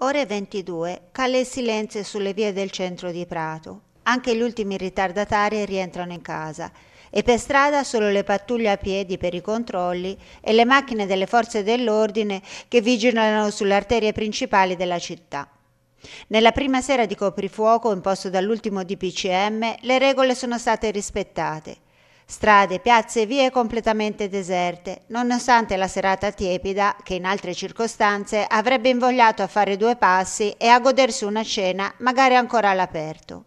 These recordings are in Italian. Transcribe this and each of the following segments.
Ore 22. Cale il silenzio sulle vie del centro di Prato. Anche gli ultimi ritardatari rientrano in casa e per strada solo le pattuglie a piedi per i controlli e le macchine delle forze dell'ordine che vigilano sulle arterie principali della città. Nella prima sera di coprifuoco imposto dall'ultimo DPCM le regole sono state rispettate. Strade, piazze e vie completamente deserte, nonostante la serata tiepida che in altre circostanze avrebbe invogliato a fare due passi e a godersi una cena magari ancora all'aperto.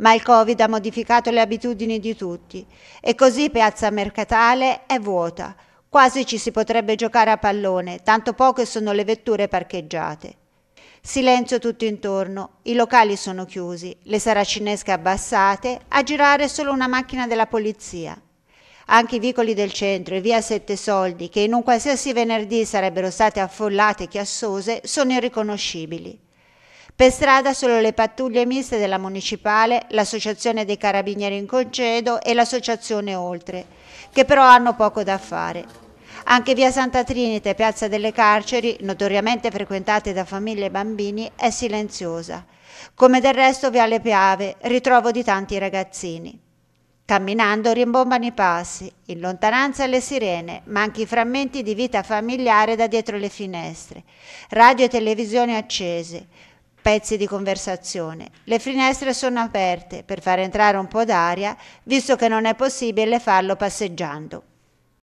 Ma il Covid ha modificato le abitudini di tutti e così Piazza Mercatale è vuota. Quasi ci si potrebbe giocare a pallone, tanto poche sono le vetture parcheggiate. Silenzio tutto intorno, i locali sono chiusi, le saracinesche abbassate, a girare solo una macchina della polizia. Anche i vicoli del centro e via Sette Soldi, che in un qualsiasi venerdì sarebbero state affollate e chiassose, sono irriconoscibili. Per strada solo le pattuglie miste della municipale, l'associazione dei carabinieri in congedo e l'associazione Oltre, che però hanno poco da fare. Anche via Santa Trinite, piazza delle carceri, notoriamente frequentate da famiglie e bambini, è silenziosa, come del resto via Le Piave, ritrovo di tanti ragazzini. Camminando rimbombano i passi, in lontananza le sirene, ma anche i frammenti di vita familiare da dietro le finestre, radio e televisione accese, pezzi di conversazione. Le finestre sono aperte per far entrare un po' d'aria, visto che non è possibile farlo passeggiando.